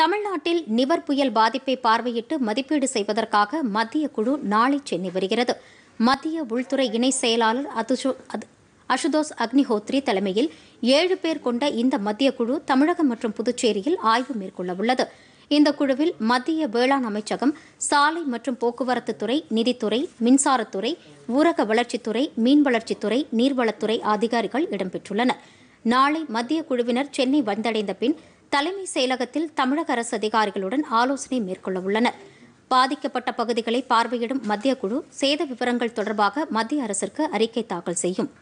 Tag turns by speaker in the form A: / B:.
A: தமிழ்நாட்டில் நிவர் புயல் பாதிப்பை பார்வையிட்டு மதிப்பீடு செய்வதற்காக மத்திய குழு நாளை சென்னை வருகிறது மத்திய உள்துறை இணை செயலாளர் அசுதோஷ் அசுதோஸ் அக்னிஹோத்ரி தலைமையில் ஏழு பேர் கொண்ட இந்த மத்திய குழு தமிழகம் மற்றும் புதுச்சேரியில் ஆய்வு மேற்கொள்ளவுள்ளது இந்த குழுவில் மத்திய வேளாண் அமைச்சகம் சாலை மற்றும் போக்குவரத்து துறை நிதித்துறை மின்சாரத்துறை ஊரக வளர்ச்சித்துறை மீன் வளர்ச்சித்துறை நீர்வளத்துறை அதிகாரிகள் இடம்பெற்றுள்ளனர் நாளை மத்திய குழுவினர் சென்னை வந்தடைந்த பின் தலைமைச் செயலகத்தில் தமிழக அரசு அதிகாரிகளுடன் ஆலோசனை மேற்கொள்ள உள்ளனர் பாதிக்கப்பட்ட பகுதிகளை பார்வையிடும் மத்திய குழு சேத விவரங்கள் தொடர்பாக மத்திய அரசிற்கு அறிக்கை தாக்கல் செய்யும்